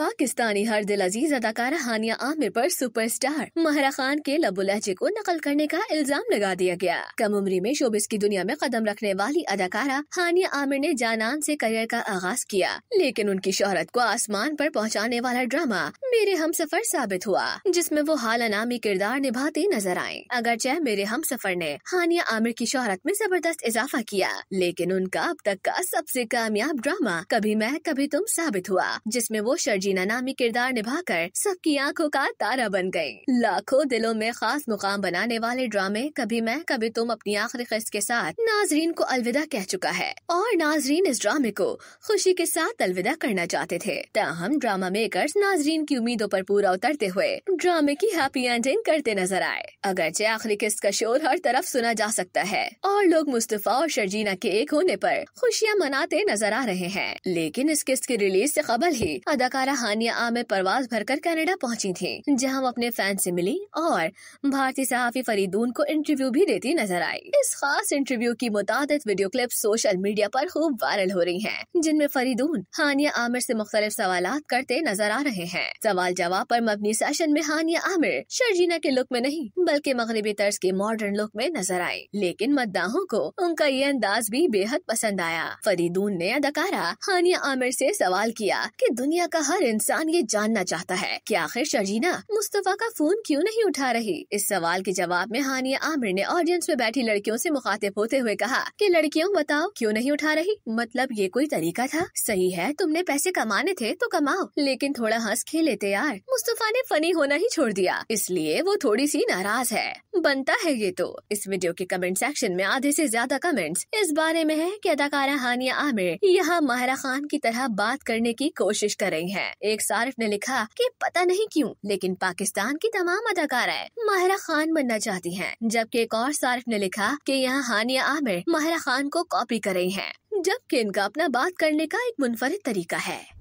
पाकिस्तानी हर दिल अजीज अदाकारा हानिया आमिर पर सुपरस्टार महरा खान के लबो लहजे को नकल करने का इल्जाम लगा दिया गया कम उम्र में शोबिस की दुनिया में कदम रखने वाली अदाकारा हानिया आमिर ने जानान से करियर का आगाज किया लेकिन उनकी शोहरत को आसमान पर पहुंचाने वाला ड्रामा मेरे हम सफर साबित हुआ जिसमे वो हाला नामी किरदार निभाते नजर आए अगरचे मेरे हम सफर ने हानिया आमिर की शोहरत में जबरदस्त इजाफा किया लेकिन उनका अब तक का सबसे कामयाब ड्रामा कभी मैं कभी तुम साबित हुआ जिसमे वो शर्जी जीना नामी किरदार निभाकर सबकी आंखों का तारा बन गयी लाखों दिलों में खास मुकाम बनाने वाले ड्रामे कभी मैं कभी तुम अपनी आखिरी किस्त के साथ नाजरीन को अलविदा कह चुका है और नाजरीन इस ड्रामे को खुशी के साथ अलविदा करना चाहते थे ताहम ड्रामा मेकर नाजरीन की उम्मीदों आरोप पूरा उतरते हुए ड्रामे की हैप्पी एंडिंग करते नजर आए अगरचे आखिरी किस्त का शोर हर तरफ सुना जा सकता है और लोग मुस्तफ़ा और शर्जीना के एक होने आरोप खुशियाँ मनाते नजर आ रहे हैं लेकिन इस किस्त की रिलीज ऐसी कबल ही अदाकारा द्वारा हानिया आमिर परवाज भरकर कनाडा पहुंची थी जहां वो अपने फैन से मिली और भारतीय सहाफी फरीदून को इंटरव्यू भी देती नजर आई इस खास इंटरव्यू की मुताद वीडियो क्लिप सोशल मीडिया पर खूब वायरल हो रही हैं, जिनमें फरीदून हानिया आमिर से मुख्तलिफ सवाल करते नजर आ रहे हैं सवाल जवाब पर मबनी सेशन में हानिया आमिर शर्जीना के लुक में नहीं बल्कि मगरबी तर्ज के मॉडर्न लुक में नजर आए लेकिन मद्दाहों को उनका ये अंदाज भी बेहद पसंद आया फरीदून ने अदाकारा हानिया आमिर से सवाल किया कि दुनिया का हर हर इंसान ये जानना चाहता है कि आखिर शर्जीना मुस्तफा का फोन क्यों नहीं उठा रही इस सवाल के जवाब में हानिया आमिर ने ऑडियंस में बैठी लड़कियों से मुखातिब होते हुए कहा कि लड़कियों बताओ क्यों नहीं उठा रही मतलब ये कोई तरीका था सही है तुमने पैसे कमाने थे तो कमाओ लेकिन थोड़ा हंस खेले थे यार मुस्तफा ने फनी होना ही छोड़ दिया इसलिए वो थोड़ी सी नाराज है बनता है ये तो इस वीडियो के कमेंट सेक्शन में आधे से ज्यादा कमेंट्स इस बारे में है कि अदाकारा हानिया आमिर यहाँ माहरा खान की तरह बात करने की कोशिश कर रही है एक सारिफ ने लिखा कि पता नहीं क्यों लेकिन पाकिस्तान की तमाम अदाकाराएं माहिरा खान बनना चाहती हैं जबकि एक और सारिफ ने लिखा कि यहाँ हानिया आमिर माहिरा खान को कॉपी कर रही हैं जबकि इनका अपना बात करने का एक मुनफरद तरीका है